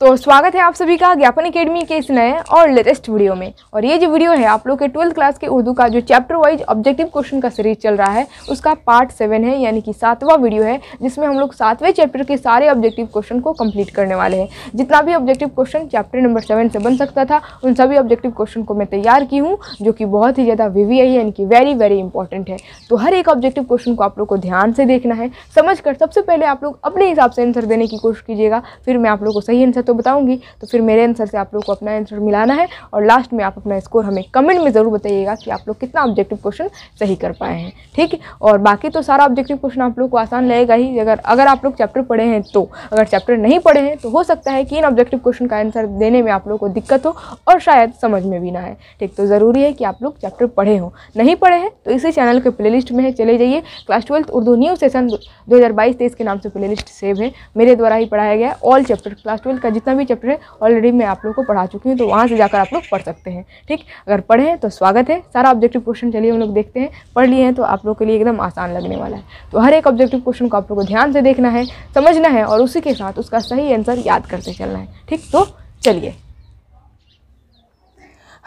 तो स्वागत है आप सभी का ज्ञापन एकेडमी के इस नए और लेटेस्ट वीडियो में और ये जो वीडियो है आप लोग के ट्वेल्थ क्लास के उर्दू का जो चैप्टर वाइज ऑब्जेक्टिव क्वेश्चन का सीरीज चल रहा है उसका पार्ट सेवन है यानी कि सातवां वीडियो है जिसमें हम लोग सातवें चैप्टर के सारे ऑब्जेक्टिव क्वेश्चन को कम्प्लीट करने वाले हैं जितना भी objective question chapter number seven से बन सकता था उन सभी ऑब्जेक्टिव क्वेश्चन को मैं तैयार की हूँ जो कि बहुत ही ज़्यादा वी है यानी कि वेरी वेरी इंपॉर्टेंट है तो हर एक ऑब्जेक्टिव क्वेश्चन को आप लोग को ध्यान से देखना है समझ कर सबसे पहले आप लोग अपने हिसाब से आंसर देने की कोशिश कीजिएगा फिर मैं आप लोग को सही आंसर तो बताऊँगी तो फिर मेरे आंसर से आप लोग को अपना आंसर मिलाना है और लास्ट में आप अपना स्कोर हमें कमेंट में ज़रूर बताइएगा कि आप लोग कितना ऑब्जेक्टिव क्वेश्चन सही कर पाए हैं ठीक है और बाकी तो सारा ऑब्जेक्टिव क्वेश्चन आप लोग को आसान लगेगा ही अगर अगर आप लोग चैप्टर पढ़े हैं तो अगर चैप्टर नहीं पढ़े हैं तो हो सकता है कि इन ऑब्जेक्टिव क्वेश्चन का आंसर देने में आप लोग को दिक्कत हो और शायद समझ में भी ना आए ठीक तो ज़रूरी है कि आप लोग चैप्टर पढ़े हो नहीं पढ़े हैं तो इसी चैनल के प्लेलिस्ट में है चले जाइए class twelfth Urdu new session दो हज़ार के नाम से प्लेलिस्ट सेव है मेरे द्वारा ही पढ़ाया गया ऑल चैप्टर क्लास ट्वेल्थ का जितना भी चैप्टर है ऑलरेडी मैं आप लोग को पढ़ा चुकी हूँ तो वहाँ से जाकर आप लोग पढ़ सकते हैं ठीक अगर पढ़ें तो स्वागत है सारा ऑब्जेक्टिव क्वेश्चन चलिए हम लोग देखते हैं पढ़ लिए हैं तो आप लोग के लिए एकदम आसान लगने वाला है तो हर एक ऑब्जेक्टिव क्वेश्चन को आप लोग को ध्यान से देखना है समझना है और उसी के साथ उसका सही आंसर याद करते चलना है ठीक तो चलिए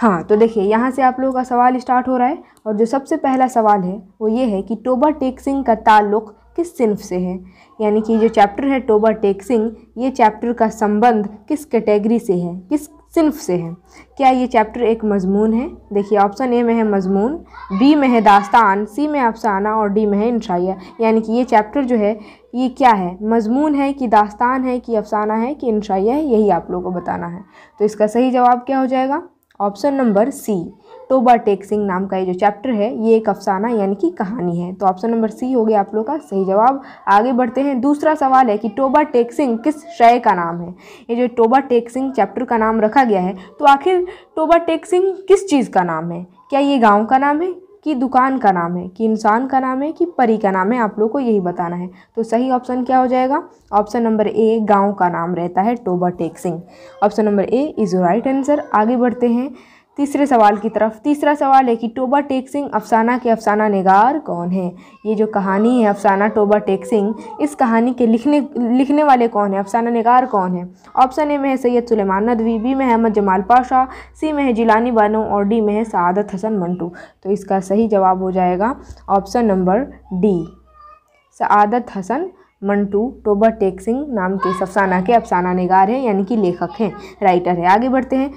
हाँ तो देखिए यहाँ से आप लोगों का सवाल स्टार्ट हो रहा है और जो सबसे पहला सवाल है वो ये है कि टोबा टेक्सिंग का ताल्लुक किस सिंफ से है यानी कि जो चैप्टर है टोबा टेक्सिंग ये चैप्टर का संबंध किस कैटेगरी से है किस सिंफ से है क्या ये चैप्टर एक मजमून है देखिए ऑप्शन ए में है मजमून बी में है दास्तान सी में अफसाना और डी में है इंशाइया यानी कि ये चैप्टर जो है ये क्या है मजमून है कि दास्तान है कि अफसाना है कि इंशाइया है यही आप लोगों को बताना है तो इसका सही जवाब क्या हो जाएगा option number C Toba Tek Singh नाम का ये जो चैप्टर है ये एक अफसाना यानी कि कहानी है तो ऑप्शन नंबर सी हो गया आप लोग का सही जवाब आगे बढ़ते हैं दूसरा सवाल है कि टोबा टेक्सिंग किस शय का नाम है ये जो टोबा टेक्सिंग चैप्टर का नाम रखा गया है तो आखिर टोबा टेक सिंह किस चीज़ का नाम है क्या ये गाँव का नाम है कि दुकान का नाम है कि इंसान का नाम है कि परी का नाम है आप लोग को यही बताना है तो सही ऑप्शन क्या हो जाएगा ऑप्शन नंबर ए गांव का नाम रहता है Toba Tek Singh option number A is right answer आगे बढ़ते हैं तीसरे सवाल की तरफ तीसरा सवाल है कि टोबा टेक सिंह अफसाना के अफसाना नगार कौन है ये जो कहानी है अफसाना टोबा टेक सिंह इस कहानी के लिखने लिखने वाले कौन है अफसाना नगार कौन है ऑप्शन ए में है सैयद सुलेमान नदवी बी में अहमद जमाल पाशा सी में है जिलानी बानो और डी में है सदत हसन मंटू तो इसका सही जवाब हो जाएगा option number D Saadat Hasan Manto Toba Tek Singh नाम के इस अफसाना के अफसाना नगार हैं यानी कि लेखक हैं राइटर है आगे बढ़ते हैं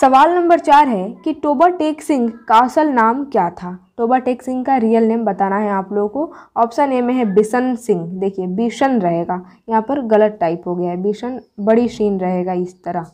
सवाल नंबर चार है कि टोबा टेक सिंह का असल नाम क्या था टोबा टेक सिंह का रियल नेम बताना है आप लोगों को ऑप्शन ए में है बिशन सिंह देखिए बिशन रहेगा यहाँ पर गलत टाइप हो गया है बिशन बड़ी शीन रहेगा इस तरह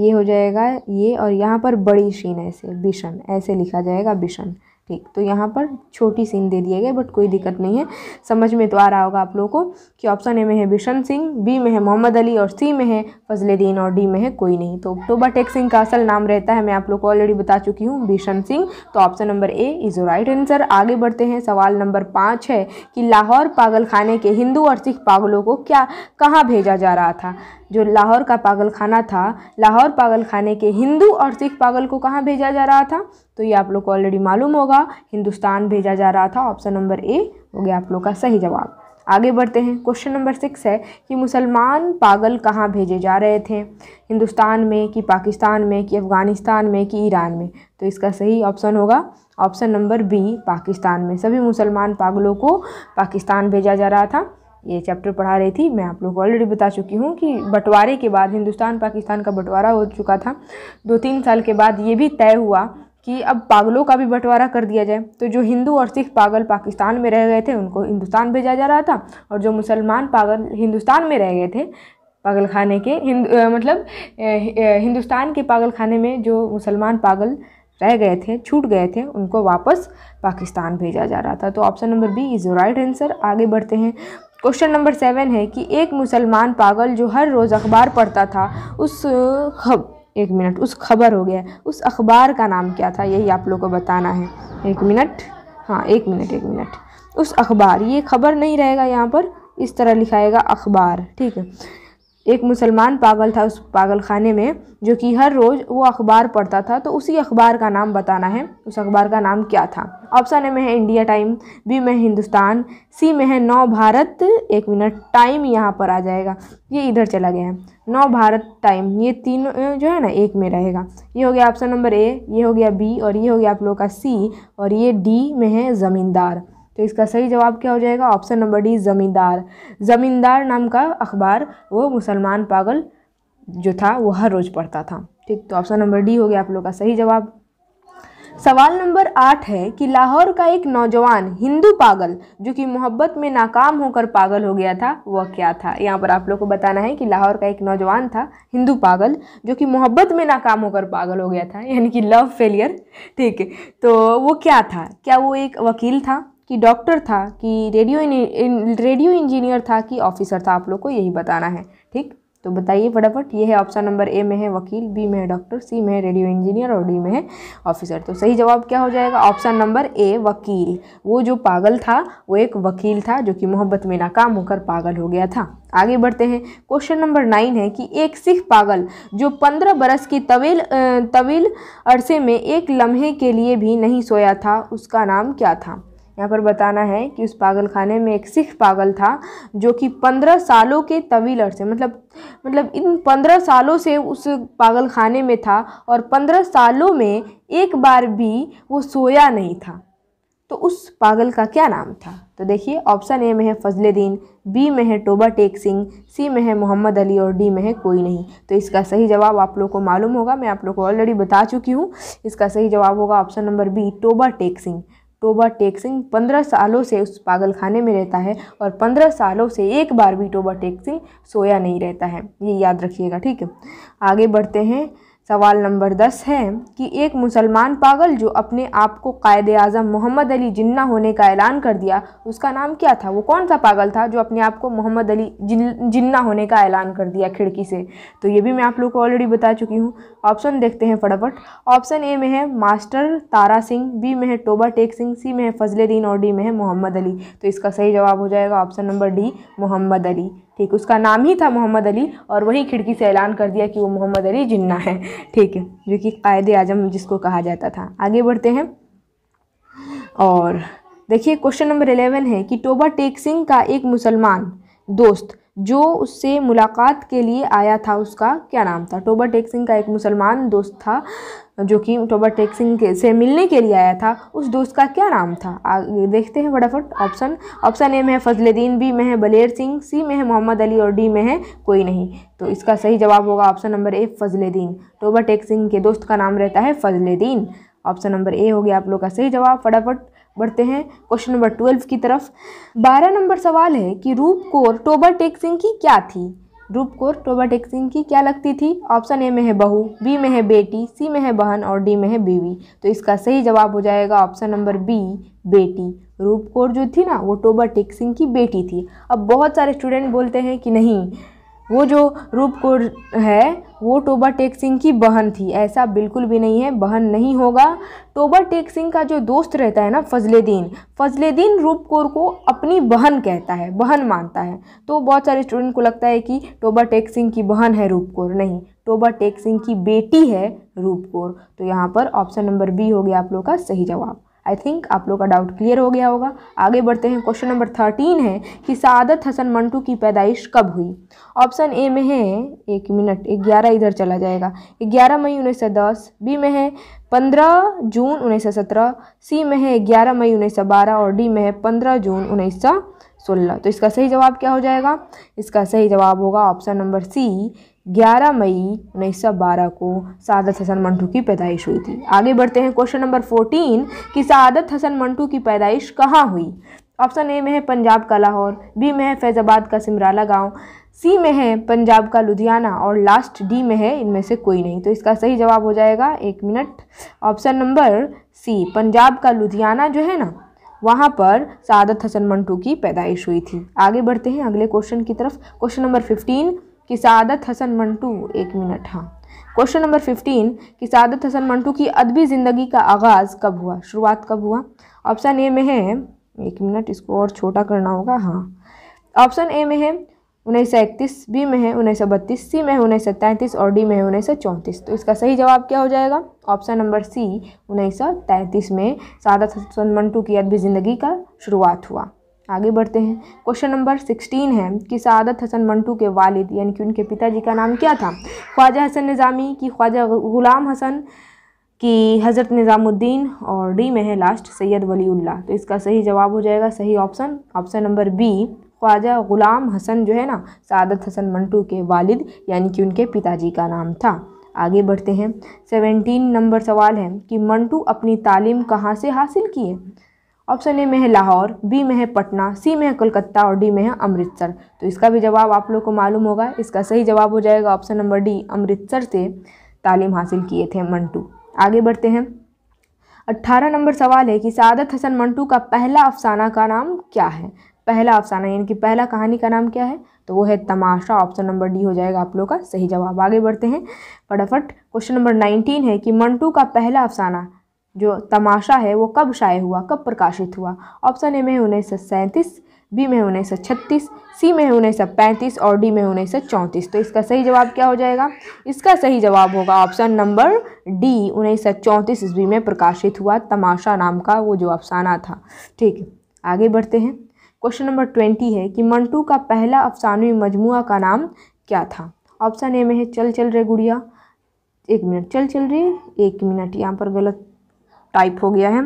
ये हो जाएगा ये और यहाँ पर बड़ी शीन ऐसे बिशन ऐसे लिखा जाएगा बिशन ठीक तो यहाँ पर छोटी सीन दे दिया गया बट कोई दिक्कत नहीं है समझ में तो आ रहा होगा आप लोगों को कि ऑप्शन ए में है बिशन सिंह बी में है मोहम्मद अली और सी में है दीन और डी में है कोई नहीं तो टोबा टेक सिंह का असल नाम रहता है मैं आप लोग को ऑलरेडी बता चुकी हूँ बिशन सिंह तो option number A is right answer आगे बढ़ते हैं सवाल नंबर पाँच है कि लाहौर पागलखाने के हिंदू और सिख पागलों को क्या कहाँ भेजा जा रहा था जो लाहौर का पागलखाना था लाहौर पागलखाने के हिंदू और सिख पागल को कहाँ भेजा जा रहा था तो ये आप लोग को ऑलरेडी मालूम होगा हिंदुस्तान भेजा जा रहा था ऑप्शन नंबर ए हो गया आप लोग का सही जवाब आगे बढ़ते हैं क्वेश्चन नंबर सिक्स है कि मुसलमान पागल कहाँ भेजे जा रहे थे हिंदुस्तान में कि पाकिस्तान में कि अफ़गानिस्तान में कि ईरान में तो इसका सही ऑप्शन होगा ऑप्शन नंबर बी पाकिस्तान में सभी मुसलमान पागलों को पाकिस्तान भेजा जा रहा था ये चैप्टर पढ़ा रही थी मैं आप लोग को ऑलरेडी बता चुकी हूँ कि बंटवारे के बाद हिंदुस्तान पाकिस्तान का बंटवारा हो चुका था दो तीन साल के बाद ये भी तय हुआ कि अब पागलों का भी बंटवारा कर दिया जाए तो जो हिंदू और सिख पागल पाकिस्तान में रह गए थे उनको हिंदुस्तान भेजा जा रहा था और जो मुसलमान पागल हिंदुस्तान में रह गए थे पागल खाने के हिंद मतलब हिंदुस्तान के पागल खाने में जो मुसलमान पागल रह गए थे छूट गए थे उनको वापस पाकिस्तान भेजा जा रहा था तो option number B is right answer आगे बढ़ते हैं क्वेश्चन नंबर सेवन है कि एक मुसलमान पागल जो हर रोज़ अखबार पढ़ता था उस खब एक मिनट उस खबर हो गया उस अखबार का नाम क्या था यही आप लोग को बताना है एक मिनट हाँ एक मिनट एक मिनट उस अखबार ये खबर नहीं रहेगा यहाँ पर इस तरह लिखाएगा अखबार ठीक है एक मुसलमान पागल था उस पागल खाने में जो कि हर रोज़ वो अखबार पढ़ता था तो उसी अखबार का नाम बताना है उस अखबार का नाम क्या था ऑप्शन ए में है इंडिया टाइम बी में हिंदुस्तान सी में है नौ भारत एक मिनट टाइम यहाँ पर आ जाएगा ये इधर चला गया है नौ भारत टाइम ये तीनों जो है ना एक में रहेगा ये हो गया ऑप्शन नंबर ए ये हो गया बी और ये हो गया आप लोगों का सी और ये डी में है ज़मींदार तो इसका सही जवाब क्या हो जाएगा ऑप्शन नंबर डी ज़मींदार ज़मींदार नाम का अखबार वो मुसलमान पागल जो था वो हर रोज़ पढ़ता था ठीक तो ऑप्शन नंबर डी हो गया आप लोग का सही जवाब सवाल नंबर आठ है कि लाहौर का एक नौजवान हिंदू पागल जो कि मोहब्बत में नाकाम होकर पागल हो गया था वह क्या था यहाँ पर आप लोग को बताना है कि लाहौर का एक नौजवान था हिंदू पागल जो कि मोहब्बत में नाकाम होकर पागल हो गया था यानी कि लव फेलियर ठीक है तो वो क्या था क्या वो एक वकील था कि डॉक्टर था कि रेडियो रेडियो इंजीनियर था कि ऑफिसर था आप लोग को यही बताना है ठीक तो बताइए फटाफट ये है ऑप्शन नंबर ए में है वकील बी में है डॉक्टर सी में है रेडियो इंजीनियर और डी में है ऑफिसर तो सही जवाब क्या हो जाएगा ऑप्शन नंबर ए वकील वो जो पागल था वो एक वकील था जो कि मोहब्बत में नाकाम होकर पागल हो गया था आगे बढ़ते हैं क्वेश्चन नंबर नाइन है कि एक सिख पागल जो पंद्रह बरस की तवील तवील अरसे में एक लम्हे के लिए भी नहीं सोया था उसका नाम क्या था यहाँ पर बताना है कि उस पागल खाने में एक सिख पागल था जो कि पंद्रह सालों के तवील अरसे मतलब मतलब इन पंद्रह सालों से उस पागल खाने में था और पंद्रह सालों में एक बार भी वो सोया नहीं था तो उस पागल का क्या नाम था तो देखिए ऑप्शन ए में है दीन बी में है टोबा टेक सिंह सी में है मोहम्मद अली और डी में है कोई नहीं तो इसका सही जवाब आप लोग को मालूम होगा मैं आप लोग को ऑलरेडी बता चुकी हूँ इसका सही जवाब होगा option number B Toba Tek Singh Toba Tek Singh पंद्रह सालों से उस पागलखाने में रहता है और पंद्रह सालों से एक बार भी टोबा टेक सिंह सोया नहीं रहता है ये याद रखिएगा ठीक है आगे बढ़ते हैं सवाल नंबर दस है कि एक मुसलमान पागल जो अपने आप को कायद अजम मोहम्मद अली जिन्ना होने का ऐलान कर दिया उसका नाम क्या था वो कौन सा पागल था जो अपने आप को मोहम्मद अली जिन्ना होने का ऐलान कर दिया खिड़की से तो ये भी मैं आप लोग को ऑलरेडी बता चुकी हूँ ऑप्शन देखते हैं फटाफट ऑप्शन ए में है मास्टर तारा सिंह बी में है टोबा टेक सिंह सी में है फजल और डी में है मोहम्मद अली तो इसका सही जवाब हो जाएगा option number D Mohammad Ali ठीक उसका नाम ही था मोहम्मद अली और वहीं खिड़की से ऐलान कर दिया कि वो मोहम्मद अली जिन्ना है ठीक है जो कि कायद आजम जिसको कहा जाता था आगे बढ़ते हैं और देखिए क्वेश्चन नंबर एलेवन है कि टोबा टेक सिंह का एक मुसलमान दोस्त जो उससे मुलाकात के लिए आया था उसका क्या नाम था टोबर टेक सिंह का एक मुसलमान दोस्त था जो कि टोबा टेक सिंह से मिलने के लिए आया था उस दोस्त का क्या नाम था आगे देखते हैं फटाफट ऑप्शन ऑप्शन ए में है फजलुद्दीन बी में है बलेर सिंह सी में है मोहम्मद अली और डी में है कोई नहीं तो इसका सही जवाब होगा option number A Fazaluddin Toba Tek Singh के दोस्त का नाम रहता है फजलुद्दीन ऑप्शन नंबर ए हो गया आप लोग का सही जवाब फटाफट बढ़ते हैं क्वेश्चन नंबर ट्वेल्व की तरफ बारह नंबर सवाल है कि रूप कौर टोबर टेक सिंह की क्या थी रूप कौर टोबर टेक सिंह की क्या लगती थी ऑप्शन ए में है बहू बी में है बेटी सी में है बहन और डी में है बीवी तो इसका सही जवाब हो जाएगा ऑप्शन नंबर बी बेटी रूप कौर जो थी ना वो टोबर टेक सिंह की बेटी थी अब बहुत सारे स्टूडेंट बोलते हैं कि नहीं वो जो रूप को है वो टोबा टेक सिंह की बहन थी ऐसा बिल्कुल भी नहीं है बहन नहीं होगा टोबा टेक सिंह का जो दोस्त रहता है ना फजलेद्दीन फजलेद्दीन कौर को अपनी बहन कहता है बहन मानता है तो बहुत सारे स्टूडेंट को लगता है कि टोबा टेक सिंह की बहन है रूप कौर नहीं टोबा टेक सिंह की बेटी है रूप कौर तो यहाँ पर ऑप्शन नंबर बी हो गया आप लोग का सही जवाब आई थिंक आप लोग का डाउट क्लियर हो गया होगा आगे बढ़ते हैं क्वेश्चन नंबर थर्टीन है कि सादत हसन मंटू की पैदाइश कब हुई ऑप्शन ए में है एक मिनट ग्यारह इधर चला जाएगा ग्यारह मई उन्नीस सौ दस बी में है पंद्रह जून उन्नीस सौ सत्रह सी में है ग्यारह मई उन्नीस सौ बारह और डी में है पंद्रह जून उन्नीस सौ सोलह तो इसका सही जवाब क्या हो जाएगा इसका सही जवाब होगा ऑप्शन नंबर सी 11 मई 1912 को सादत हसन मंटू की पैदाइश हुई थी आगे बढ़ते हैं क्वेश्चन नंबर 14 कि सादत हसन मंटू की पैदाइश कहाँ हुई ऑप्शन ए में है पंजाब का लाहौर बी में है फैज़ाबाद का सिमराला गांव सी में है पंजाब का लुधियाना और लास्ट डी में है इनमें से कोई नहीं तो इसका सही जवाब हो जाएगा एक minute option number C Punjab का लुधियाना जो है ना वहाँ पर सादत हसन मंटू की पैदाइश हुई थी आगे बढ़ते हैं अगले क्वेश्चन की तरफ क्वेश्चन नंबर फिफ्टीन कि सादत हसन मंटू एक मिनट हाँ क्वेश्चन नंबर फिफ्टीन कि सदत हसन मंटू की अदबी ज़िंदगी का आगाज़ कब हुआ शुरुआत कब हुआ ऑप्शन ए में है एक मिनट इसको और छोटा करना होगा हाँ ऑप्शन ए में है उन्नीस सौ इकतीस बी में है उन्नीस सौ बत्तीस सी में है उन्नीस सौ तैंतीस और डी में है उन्नीस सौ चौंतीस तो इसका सही जवाब क्या हो जाएगा ऑप्शन नंबर सी उन्नीस सौ तैंतीस में सादत हसन मंटू की अदबी ज़िंदगी का शुरुआत हुआ आगे बढ़ते हैं क्वेश्चन नंबर सिक्सटीन है कि सदत हसन मंटू के वालिद यानी कि उनके पिताजी का नाम क्या था ख्वाजा हसन निज़ामी की ख्वाजा ग़ुलाम हसन की हज़रत निज़ामुद्दीन और डी में है लास्ट सैयद वलीउल्ला तो इसका सही जवाब हो जाएगा सही option option number B Khwaja Ghulam Hasan जो है ना सदत हसन मंटू के वालिद यानी कि उनके पिताजी का नाम था आगे बढ़ते हैं सेवेंटीन नंबर सवाल है कि मंटू अपनी तालीम कहाँ से हासिल किए ऑप्शन ए में है लाहौर बी में है पटना सी में है कोलकाता और डी में है अमृतसर तो इसका भी जवाब आप लोग को मालूम होगा इसका सही जवाब हो जाएगा ऑप्शन नंबर डी अमृतसर से तालीम हासिल किए थे मंटू आगे बढ़ते हैं अट्ठारह नंबर सवाल है कि सादत हसन मंटू का पहला अफसाना का नाम क्या है पहला अफसाना यानी कि पहला कहानी का नाम क्या है तो वो है तमाशा ऑप्शन नंबर डी हो जाएगा आप लोग का सही जवाब आगे बढ़ते हैं फटाफट क्वेश्चन नंबर नाइनटीन है कि मंटू का पहला अफसाना जो तमाशा है वो कब शाये हुआ कब प्रकाशित हुआ ऑप्शन ए में उन्नीस सौ सैंतीस बी में उन्नीस सौ छत्तीस सी में उन्नीस सौ पैंतीस और डी में उन्नीस सौ चौंतीस तो इसका सही जवाब क्या हो जाएगा इसका सही जवाब होगा ऑप्शन नंबर डी उन्नीस सौ चौंतीस ईस्वी में प्रकाशित हुआ तमाशा नाम का वो जो अफसाना था ठीक है आगे बढ़ते हैं क्वेश्चन नंबर ट्वेंटी है कि मंटू का पहला अफसानवी मजमु का नाम क्या था ऑप्शन ए में है चल चल रे गुड़िया एक मिनट चल चल रे एक मिनट यहाँ पर गलत टाइप हो गया है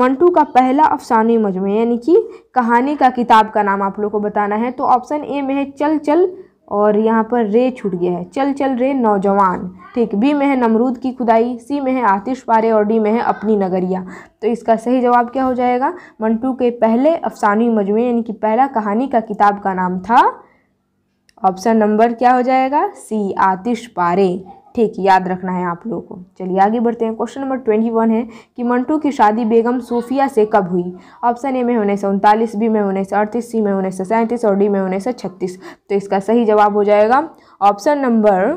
मंटू का पहला अफसानी मजमू यानी कि कहानी का किताब का नाम आप लोग को बताना है तो ऑप्शन ए में है चल चल और यहाँ पर रे छूट गया है चल चल रे नौजवान ठीक बी में है नमरूद की खुदाई सी में है आतिश पारे और डी में है अपनी नगरिया तो इसका सही जवाब क्या हो जाएगा मंटू के पहले अफसानी मजमू यानी कि पहला कहानी का किताब का नाम था ऑप्शन नंबर क्या हो जाएगा सी आतिश पारे ठीक याद रखना है आप लोगों को चलिए आगे बढ़ते हैं क्वेश्चन नंबर ट्वेंटी वन है कि मंटू की शादी बेगम सूफिया से कब हुई ऑप्शन ए में उन्नीस सौ उनतालीस बी में उन्नीस सौ अड़तीस सी में उन्नीस सौ सैंतीस और डी में उन्नीस सौ छत्तीस तो इसका सही जवाब हो जाएगा option number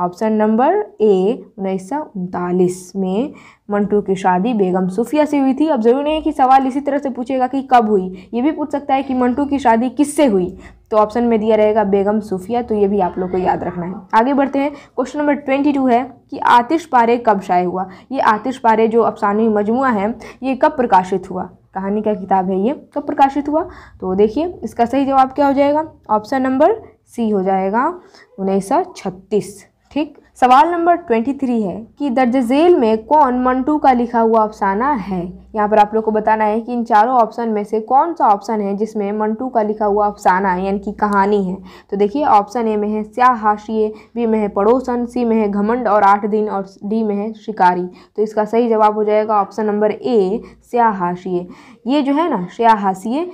option number A उन्नीस में मंटू की शादी बेगम सूफिया से हुई थी अब जरूरी नहीं है कि सवाल इसी तरह से पूछेगा कि कब हुई ये भी पूछ सकता है कि मंटू की शादी किससे हुई तो ऑप्शन में दिया रहेगा बेगम सूफिया तो ये भी आप लोग को याद रखना है आगे बढ़ते हैं क्वेश्चन नंबर ट्वेंटी टू है कि आतिश पारे कब शाये हुआ ये आतिश पारे जो अफसानी मजमु है ये कब प्रकाशित हुआ कहानी का किताब है ये कब प्रकाशित हुआ तो देखिए इसका सही जवाब क्या हो जाएगा ऑप्शन नंबर सी हो जाएगा उन्नीस सौ छत्तीस ठीक सवाल नंबर ट्वेंटी थ्री है कि दर्ज झेल में कौन मंटू का लिखा हुआ अफसाना है यहाँ पर आप लोग को बताना है कि इन चारों ऑप्शन में से कौन सा ऑप्शन है जिसमें मंटू का लिखा हुआ अफसाना है यानी कि कहानी है तो देखिए ऑप्शन ए में है स्या हाशिए बी में है पड़ोसन सी में है घमंड और आठ दिन और डी में है शिकारी तो इसका सही जवाब हो जाएगा ऑप्शन नंबर ए हाशिए ये जो है ना हाशिए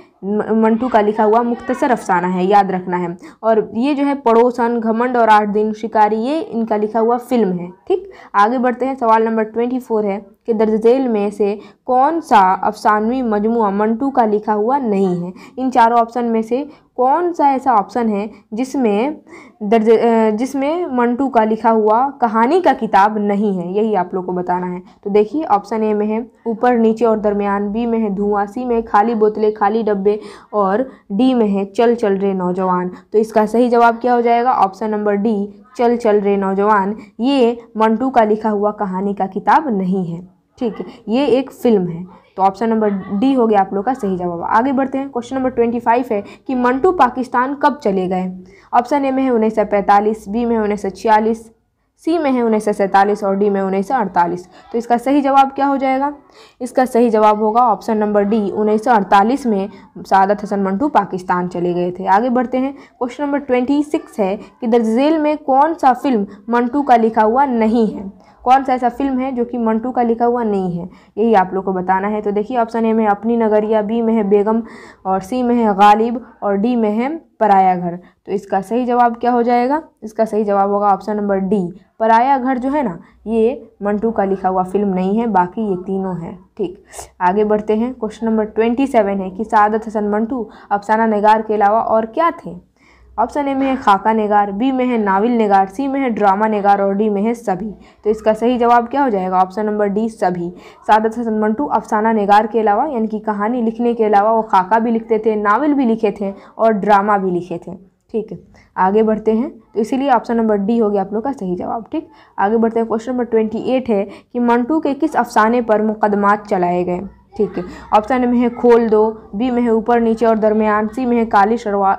मंटू का लिखा हुआ मुख्तसर अफसाना है याद रखना है और ये जो है पड़ोसन घमंड और आठ दिन शिकारी ये इनका लिखा हुआ फिल्म है ठीक आगे बढ़ते हैं सवाल नंबर ट्वेंटी फोर है कि दर्ज झेल में से कौन सा अफसानवी मजमू मंटू का लिखा हुआ नहीं है इन चारों ऑप्शन में से कौन सा ऐसा ऑप्शन है जिसमें दर्ज जिसमें मंटू का लिखा हुआ कहानी का किताब नहीं है यही आप लोग को बताना है तो देखिए ऑप्शन ए में है ऊपर नीचे और दरमियान बी में है धुआं सी में खाली बोतलें खाली डब्बे और डी में है चल चल रहे नौजवान तो इसका सही जवाब क्या हो जाएगा ऑप्शन नंबर डी चल चल रहे नौजवान ये मंटू का लिखा हुआ कहानी का किताब नहीं है ठीक है ये एक फिल्म है तो ऑप्शन नंबर डी हो गया आप लोग का सही जवाब आगे बढ़ते हैं क्वेश्चन नंबर ट्वेंटी फाइव है कि मंटू पाकिस्तान कब चले गए ऑप्शन ए में है उन्नीस सौ पैंतालीस बी में है उन्नीस सौ छियालीस सी में है उन्नीस सौ सैंतालीस और डी में उन्नीस सौ अड़तालीस तो इसका सही जवाब क्या हो जाएगा इसका सही जवाब होगा ऑप्शन नंबर डी उन्नीस सौ अड़तालीस में सादत हसन मंटू पाकिस्तान चले गए थे आगे बढ़ते हैं क्वेश्चन नंबर ट्वेंटी सिक्स है कि दर्जेल में कौन सा फिल्म मंटू का लिखा हुआ नहीं है कौन सा ऐसा फिल्म है जो कि मंटू का लिखा हुआ नहीं है यही आप लोग को बताना है तो देखिए ऑप्शन ए में अपनी नगरिया बी में है बेगम और सी में है गालिब और डी में है पराया घर तो इसका सही जवाब क्या हो जाएगा इसका सही जवाब होगा ऑप्शन नंबर डी पराया घर जो है ना ये मंटू का लिखा हुआ फिल्म नहीं है बाकी ये तीनों हैं ठीक आगे बढ़ते हैं क्वेश्चन नंबर ट्वेंटी सेवन है कि सादत हसन मंटू अफसाना नगार के अलावा और क्या थे ऑप्शन ए में है खाका निगार बी में है नाविल निगार सी में है ड्रामा निगार और डी में है सभी तो इसका सही जवाब क्या हो जाएगा ऑप्शन नंबर डी सभी सादत हसन मंटू अफसाना निगार के अलावा यानी कि कहानी लिखने के अलावा वो खाका भी लिखते थे नावल भी लिखे थे और ड्रामा भी लिखे थे ठीक है आगे बढ़ते हैं तो इसीलिए ऑप्शन नंबर डी हो गया आप लोग का सही जवाब ठीक आगे बढ़ते हैं क्वेश्चन नंबर ट्वेंटी एट है कि मंटू के किस अफसाने पर मुकदमात चलाए गए ठीक है ऑप्शन में है खोल दो बी में है ऊपर नीचे और दरमियान सी में है काली शलवार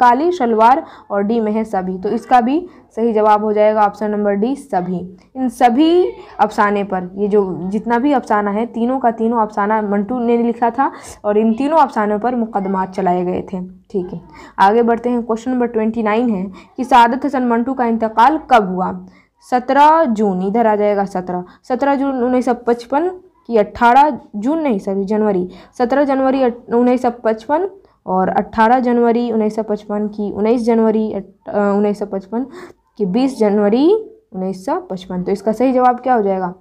काली शलवार और डी में है सभी तो इसका भी सही जवाब हो जाएगा ऑप्शन नंबर डी सभी इन सभी अफसाने पर ये जो जितना भी अफसाना है तीनों का तीनों अफसाना मंटू ने लिखा था और इन तीनों अफसानों पर मुकदमात चलाए गए थे ठीक है आगे बढ़ते हैं क्वेश्चन नंबर ट्वेंटी नाइन है कि सादत हसन मंटू का इंतकाल कब हुआ सत्रह जून इधर आ जाएगा सत्रह सत्रह जून उन्नीस सौ पचपन कि 18 जून नहीं सॉरी जनवरी 17 जनवरी उन्नीस और 18 जनवरी उन्नीस की 19 जनवरी उन्नीस की 20 जनवरी उन्नीस तो इसका सही जवाब क्या हो जाएगा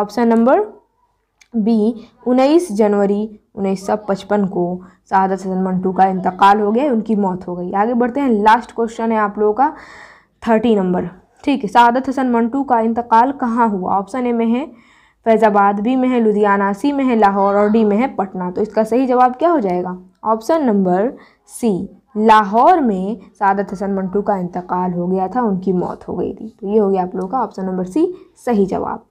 ऑप्शन नंबर बी 19 जनवरी 1955 को शहादत हसन मंटू का इंतकाल हो गया उनकी मौत हो गई आगे बढ़ते हैं लास्ट क्वेश्चन है आप लोगों का थर्टी नंबर ठीक है शहादत हसन मंटू का इंतकाल कहाँ हुआ ऑप्शन ए में है फैज़ाबाद बी में है लुधियाना सी में है लाहौर और डी में है पटना तो इसका सही जवाब क्या हो जाएगा ऑप्शन नंबर सी लाहौर में सादत हसन मंटू का इंतकाल हो गया था उनकी मौत हो गई थी तो ये हो गया आप लोगों का ऑप्शन नंबर सी सही जवाब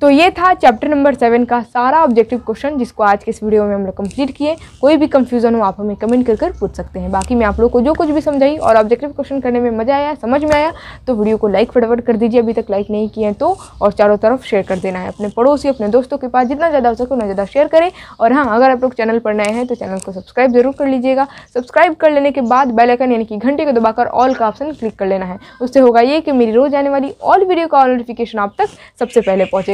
तो ये था चैप्टर नंबर सेवन का सारा ऑब्जेक्टिव क्वेश्चन जिसको आज के इस वीडियो में हम लोग कंप्लीट किए कोई भी कंफ्यूजन हो आप हमें कमेंट कर पूछ सकते हैं बाकी मैं आप लोग को जो कुछ भी समझाई और ऑब्जेक्टिव क्वेश्चन करने में मज़ा आया समझ में आया तो वीडियो को लाइक फटाफट कर दीजिए अभी तक लाइक नहीं किए तो और चारों तरफ शेयर कर देना है अपने पड़ोसी अपने दोस्तों के पास जितना ज़्यादा हो सके उतना ज़्यादा शेयर करें और हाँ अगर आप लोग चैनल पर नए हैं तो चैनल को सब्सक्राइब जरूर कर लीजिएगा सब्सक्राइब कर लेने के बाद बेलाइकन यानी कि घंटे को दबाकर ऑल का ऑप्शन क्लिक कर लेना है उससे होगा ये कि मेरी रोज़ आने वाली ऑल वीडियो का नोटिफिकेशन आप तक सबसे पहले पहुँचेगा